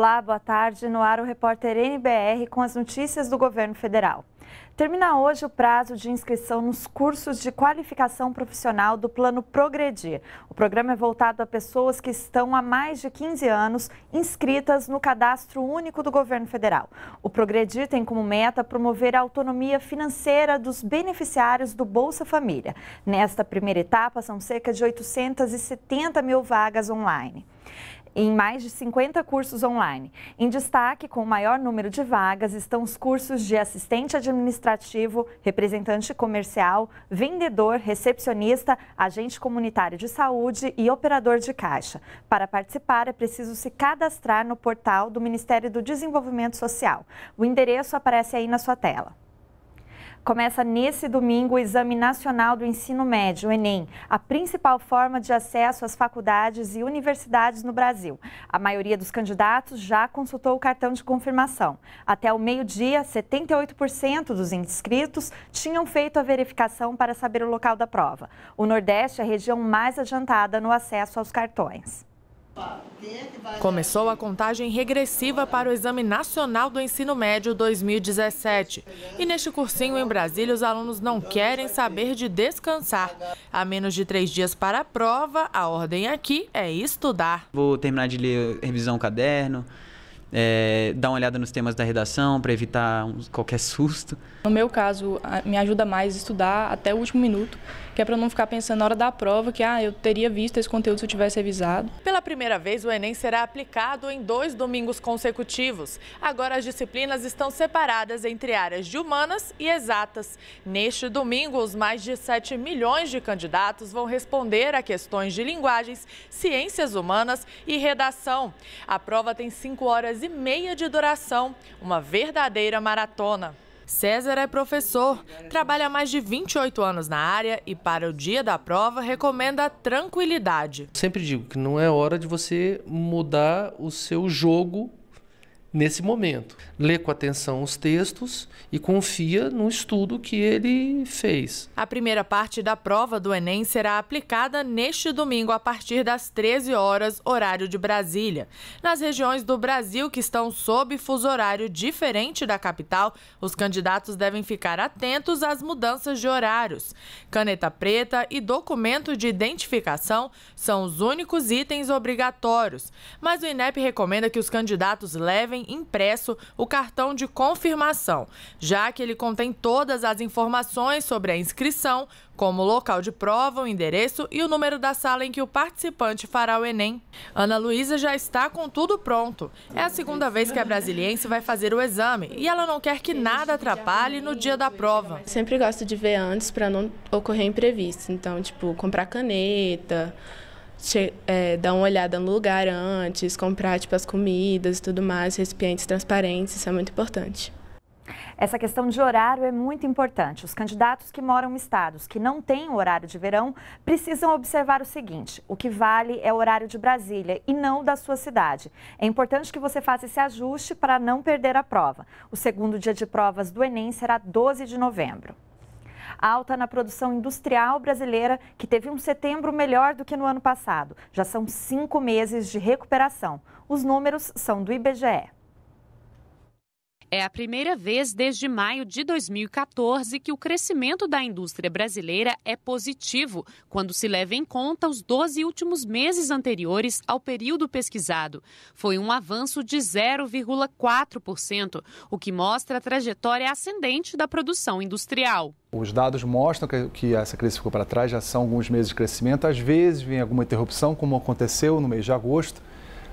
Olá, boa tarde. No ar o repórter NBR com as notícias do governo federal. Termina hoje o prazo de inscrição nos cursos de qualificação profissional do Plano Progredir. O programa é voltado a pessoas que estão há mais de 15 anos inscritas no Cadastro Único do Governo Federal. O Progredir tem como meta promover a autonomia financeira dos beneficiários do Bolsa Família. Nesta primeira etapa, são cerca de 870 mil vagas online em mais de 50 cursos online. Em destaque, com o maior número de vagas, estão os cursos de assistente administrativo, representante comercial, vendedor, recepcionista, agente comunitário de saúde e operador de caixa. Para participar, é preciso se cadastrar no portal do Ministério do Desenvolvimento Social. O endereço aparece aí na sua tela. Começa nesse domingo o Exame Nacional do Ensino Médio, o Enem, a principal forma de acesso às faculdades e universidades no Brasil. A maioria dos candidatos já consultou o cartão de confirmação. Até o meio-dia, 78% dos inscritos tinham feito a verificação para saber o local da prova. O Nordeste é a região mais adiantada no acesso aos cartões. Começou a contagem regressiva para o Exame Nacional do Ensino Médio 2017. E neste cursinho em Brasília, os alunos não querem saber de descansar. A menos de três dias para a prova, a ordem aqui é estudar. Vou terminar de ler revisão caderno, é, dar uma olhada nos temas da redação para evitar qualquer susto. No meu caso, me ajuda mais estudar até o último minuto que é para não ficar pensando na hora da prova que ah, eu teria visto esse conteúdo se eu tivesse avisado. Pela primeira vez, o Enem será aplicado em dois domingos consecutivos. Agora as disciplinas estão separadas entre áreas de humanas e exatas. Neste domingo, os mais de 7 milhões de candidatos vão responder a questões de linguagens, ciências humanas e redação. A prova tem 5 horas e meia de duração, uma verdadeira maratona. César é professor, trabalha há mais de 28 anos na área e, para o dia da prova, recomenda tranquilidade. Sempre digo que não é hora de você mudar o seu jogo nesse momento. Lê com atenção os textos e confia no estudo que ele fez. A primeira parte da prova do Enem será aplicada neste domingo a partir das 13 horas, horário de Brasília. Nas regiões do Brasil que estão sob fuso horário diferente da capital, os candidatos devem ficar atentos às mudanças de horários. Caneta preta e documento de identificação são os únicos itens obrigatórios, mas o INEP recomenda que os candidatos levem impresso o cartão de confirmação, já que ele contém todas as informações sobre a inscrição, como o local de prova, o endereço e o número da sala em que o participante fará o Enem. Ana Luísa já está com tudo pronto. É a segunda vez que a brasiliense vai fazer o exame e ela não quer que nada atrapalhe no dia da prova. Sempre gosto de ver antes para não ocorrer imprevisto. Então, tipo, comprar caneta, é, dar uma olhada no lugar antes, comprar tipo, as comidas e tudo mais, recipientes transparentes, isso é muito importante. Essa questão de horário é muito importante. Os candidatos que moram em estados que não têm horário de verão precisam observar o seguinte: o que vale é o horário de Brasília e não da sua cidade. É importante que você faça esse ajuste para não perder a prova. O segundo dia de provas do Enem será 12 de novembro alta na produção industrial brasileira, que teve um setembro melhor do que no ano passado. Já são cinco meses de recuperação. Os números são do IBGE. É a primeira vez desde maio de 2014 que o crescimento da indústria brasileira é positivo, quando se leva em conta os 12 últimos meses anteriores ao período pesquisado. Foi um avanço de 0,4%, o que mostra a trajetória ascendente da produção industrial. Os dados mostram que, essa crise ficou para trás, já são alguns meses de crescimento. Às vezes vem alguma interrupção, como aconteceu no mês de agosto,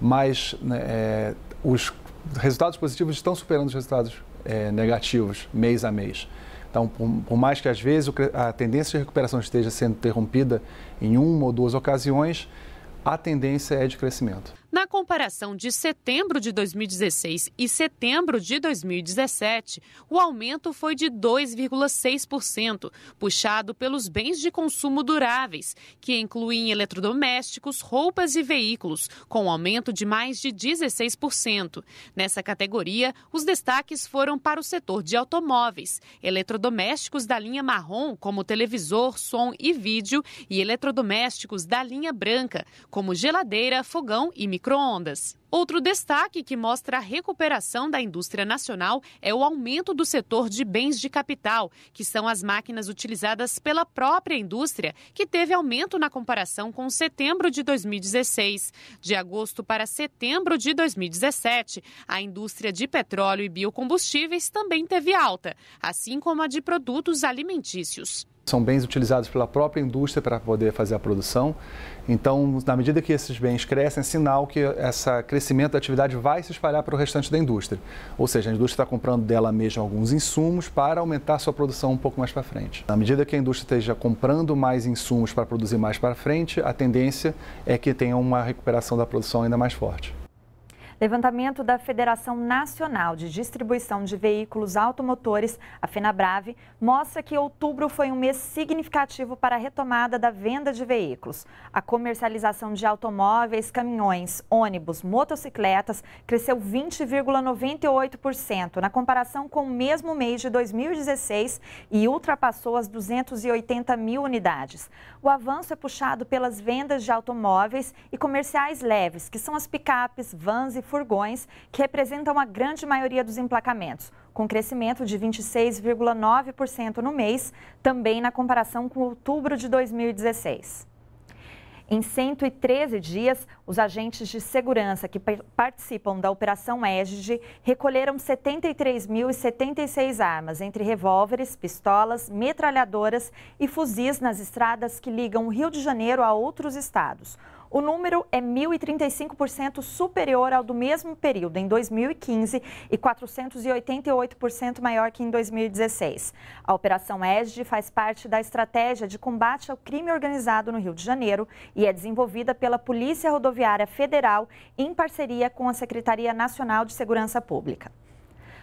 mas né, é, os resultados positivos estão superando os resultados é, negativos mês a mês. Então, por, por, mais que às vezes a tendência de recuperação esteja sendo interrompida em uma ou duas ocasiões, a tendência é de crescimento. Na comparação de setembro de 2016 e setembro de 2017, o aumento foi de 2,6%, puxado pelos bens de consumo duráveis, que incluem eletrodomésticos, roupas e veículos, com aumento de mais de 16%. Nessa categoria, os destaques foram para o setor de automóveis, eletrodomésticos da linha marrom, como televisor, som e vídeo, e eletrodomésticos da linha branca, como geladeira, fogão e micro microondas. Outro destaque que mostra a recuperação da indústria nacional é o aumento do setor de bens de capital, que são as máquinas utilizadas pela própria indústria, que teve aumento na comparação com setembro de 2016. De agosto para setembro de 2017, a indústria de petróleo e biocombustíveis também teve alta, assim como a de produtos alimentícios são bens utilizados pela própria indústria para poder fazer a produção. Então, na medida que esses bens crescem, é sinal que esse crescimento da atividade vai se espalhar para o restante da indústria. Ou seja, a indústria está comprando dela mesma alguns insumos para aumentar sua produção um pouco mais para frente. Na medida que a indústria esteja comprando mais insumos para produzir mais para frente, a tendência é que tenha uma recuperação da produção ainda mais forte. Levantamento da Federação Nacional de Distribuição de Veículos Automotores, a FenaBrave, mostra que outubro foi um mês significativo para a retomada da venda de veículos. A comercialização de automóveis, caminhões, ônibus, motocicletas cresceu 20,98% na comparação com o mesmo mês de 2016 e ultrapassou as 280 mil unidades. O avanço é puxado pelas vendas de automóveis e comerciais leves, que são as picapes, vans e furgões, que representam a grande maioria dos emplacamentos, com crescimento de 26,9% no mês, também na comparação com outubro de 2016. Em 113 dias, os agentes de segurança que participam da Operação Égide recolheram 73.076 armas, entre revólveres, pistolas, metralhadoras e fuzis nas estradas que ligam o Rio de Janeiro a outros estados o número é 1.035% superior ao do mesmo período em 2015 e 488% maior que em 2016. A Operação ESD faz parte da estratégia de combate ao crime organizado no Rio de Janeiro e é desenvolvida pela Polícia Rodoviária Federal em parceria com a Secretaria Nacional de Segurança Pública.